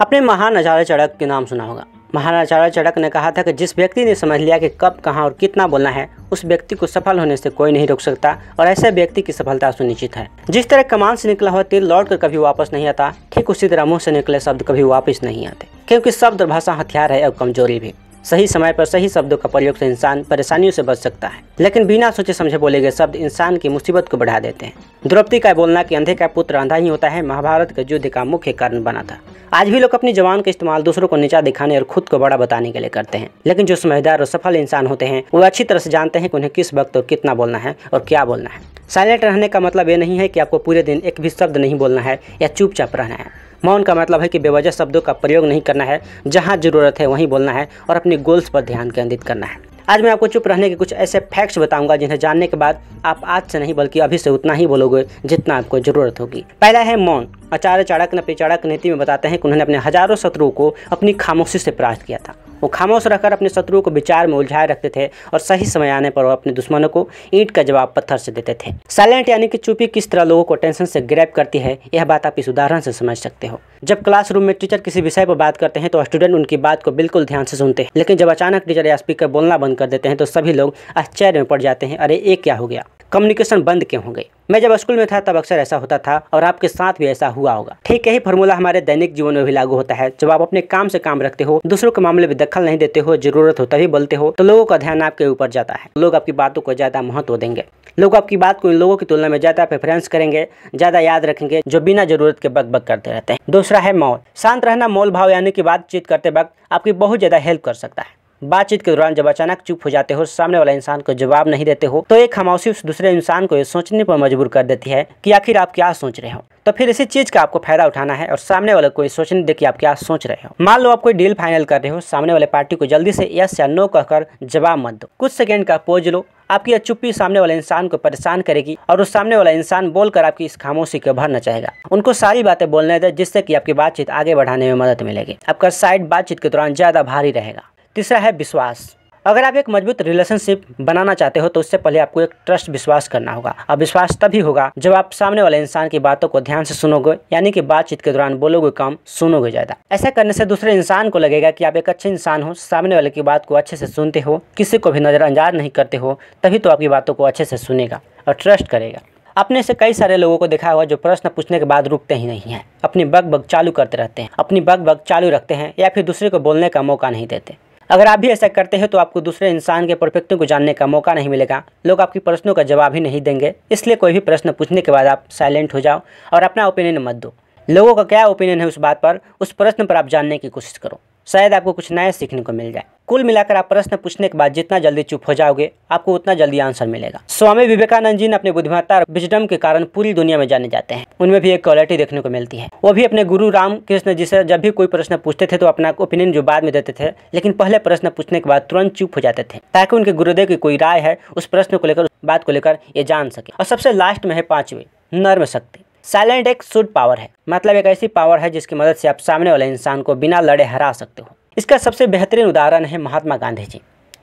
अपने महान आचार्य चरक के नाम सुना होगा महान आचार्य चरक ने कहा था कि जिस व्यक्ति ने समझ लिया कि कब कहाँ और कितना बोलना है उस व्यक्ति को सफल होने से कोई नहीं रोक सकता और ऐसे व्यक्ति की सफलता सुनिश्चित है जिस तरह कमान से निकला हुआ तेल लौट कर कभी वापस नहीं आता ठीक उसी तरह मुंह से निकले शब्द कभी वापस नहीं आते क्योंकि शब्द और भाषा हथियार है और कमजोरी भी सही समय पर सही शब्दों का प्रयोग से इंसान परेशानियों से बच सकता है लेकिन बिना सोचे समझे बोले गए शब्द इंसान की मुसीबत को बढ़ा देते हैं द्रौपदी का बोलना कि अंधे का पुत्र अंधा ही होता है महाभारत के युद्ध का मुख्य कारण बना था आज भी लोग अपनी जवान का इस्तेमाल दूसरों को नीचा दिखाने और खुद को बड़ा बताने के लिए करते हैं लेकिन जो समझदार और सफल इंसान होते हैं वो अच्छी तरह से जानते हैं कि उन्हें किस वक्त और कितना बोलना है और क्या बोलना है साइलेंट रहने का मतलब ये नहीं है कि आपको पूरे दिन एक भी शब्द नहीं बोलना है या चुपचाप रहना है मौन का मतलब है कि बेवजह शब्दों का प्रयोग नहीं करना है जहाँ ज़रूरत है वहीं बोलना है और अपने गोल्स पर ध्यान केंद्रित करना है आज मैं आपको चुप रहने के कुछ ऐसे फैक्ट्स बताऊंगा जिन्हें जानने के बाद आप आज से नहीं बल्कि अभी से उतना ही बोलोगे जितना आपको जरूरत होगी पहला है मौन आचार्य चाणक्य ने अपनी चाणक्य नीति में बताते हैं कि उन्होंने अपने हजारों शत्रुओं को अपनी खामोशी से प्राप्त किया था वो खामोश रहकर अपने शत्रुओं को विचार में उलझाए रखते थे और सही समय आने पर वो अपने दुश्मनों को ईंट का जवाब पत्थर से देते थे साइलेंट यानी कि चुपी किस तरह लोगों को टेंशन से ग्रैप करती है यह बात आप इस उदाहरण से समझ सकते हो जब क्लासरूम में टीचर किसी विषय पर बात करते हैं तो स्टूडेंट उनकी बात को बिल्कुल ध्यान से सुनते हैं लेकिन जब अचानक टीचर या स्पीकर बोलना बंद कर देते हैं तो सभी लोग आश्चर्य में पड़ जाते हैं अरे ये क्या हो गया कम्युनिकेशन बंद क्यों हो गए मैं जब स्कूल में था तब अक्सर ऐसा होता था और आपके साथ भी ऐसा हुआ होगा ठीक यही फॉर्मूला हमारे दैनिक जीवन में भी लागू होता है जब आप अपने काम से काम रखते हो दूसरों के मामले में दखल नहीं देते हो जरूरत हो तभी बोलते हो तो लोगों का ध्यान आपके ऊपर जाता है लोग आपकी बातों को ज्यादा महत्व देंगे लोग आपकी बात को इन लोगों की तुलना में ज्यादा प्रेफरेंस करेंगे ज्यादा याद रखेंगे जो बिना जरूरत के बक बक करते रहते हैं दूसरा है मौल शांत रहना मोल भाव यानी कि बातचीत करते वक्त आपकी बहुत ज्यादा हेल्प कर सकता है बातचीत के दौरान जब अचानक चुप हो जाते हो सामने वाला इंसान को जवाब नहीं देते हो तो एक खामोशी उस दूसरे इंसान को ये सोचने पर मजबूर कर देती है कि आखिर आप क्या सोच रहे हो तो फिर इसी चीज़ का आपको फायदा उठाना है और सामने वाले को सोचने दे कि आप क्या सोच रहे हो मान लो आप कोई डील फाइनल कर रहे हो सामने वाले पार्टी को जल्दी से यस या नो कहकर जवाब मत दो कुछ सेकेंड का पोज लो आपकी यह चुप्पी सामने वाले इंसान को परेशान करेगी और उस सामने वाला इंसान बोलकर आपकी इस खामोशी को भरना चाहेगा उनको सारी बातें बोलने दे जिससे की आपकी बातचीत आगे बढ़ाने में मदद मिलेगी आपका साइड बातचीत के दौरान ज़्यादा भारी रहेगा तीसरा है विश्वास अगर आप एक मजबूत रिलेशनशिप बनाना चाहते हो तो उससे पहले आपको एक ट्रस्ट विश्वास करना होगा अब विश्वास तभी होगा जब आप सामने वाले इंसान की बातों को ध्यान से सुनोगे यानी कि बातचीत के दौरान बोलोगे कम सुनोगे ज़्यादा ऐसा करने से दूसरे इंसान को लगेगा कि आप एक अच्छे इंसान हो सामने वाले की बात को अच्छे से सुनते हो किसी को भी नज़रअंदाज नहीं करते हो तभी तो आपकी बातों को अच्छे से सुनेगा और ट्रस्ट करेगा आपने से कई सारे लोगों को देखा होगा जो प्रश्न पूछने के बाद रुकते ही नहीं है अपनी बग बग चालू करते रहते हैं अपनी बग बग चालू रखते हैं या फिर दूसरे को बोलने का मौका नहीं देते अगर आप भी ऐसा करते हैं तो आपको दूसरे इंसान के परफेक्टों को जानने का मौका नहीं मिलेगा लोग आपके प्रश्नों का जवाब ही नहीं देंगे इसलिए कोई भी प्रश्न पूछने के बाद आप साइलेंट हो जाओ और अपना ओपिनियन मत दो लोगों का क्या ओपिनियन है उस बात पर उस प्रश्न पर आप जानने की कोशिश करो शायद आपको कुछ नया सीखने को मिल जाए कुल मिलाकर आप प्रश्न पूछने के बाद जितना जल्दी चुप हो जाओगे आपको उतना जल्दी आंसर मिलेगा स्वामी विवेकानंद जी ने अपने बुद्धिमत्ता और विजडम के कारण पूरी दुनिया में जाने जाते हैं उनमें भी एक क्वालिटी देखने को मिलती है वो भी अपने गुरु रामकृष्ण जी से जब भी कोई प्रश्न पूछते थे तो अपना ओपिनियन जो बाद में देते थे लेकिन पहले प्रश्न पूछने के बाद तुरंत चुप हो जाते थे ताकि उनके गुरुदेव की कोई राय है उस प्रश्न को लेकर बात को लेकर ये जान सके और सबसे लास्ट में है पांचवी नर्म शक्ति साइलेंट एक सुड पावर है मतलब एक ऐसी पावर है जिसकी मदद से आप सामने वाले इंसान को बिना लड़े हरा सकते हो इसका सबसे बेहतरीन उदाहरण है महात्मा गांधी जी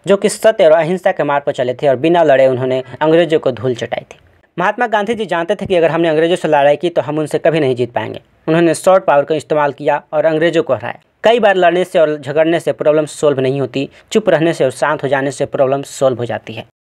जो कि सत्य और अहिंसा के मार्ग पर चले थे और बिना लड़े उन्होंने अंग्रेजों को धूल चटाई थी महात्मा गांधी जी जानते थे कि अगर हमने अंग्रेजों से लड़ाई की तो हम उनसे कभी नहीं जीत पाएंगे उन्होंने शॉर्ट पावर का इस्तेमाल किया और अंग्रेजों को हराया कई बार लड़ने से और झगड़ने से प्रॉब्लम सोल्व नहीं होती चुप रहने से और शांत हो जाने से प्रॉब्लम सोल्व हो जाती है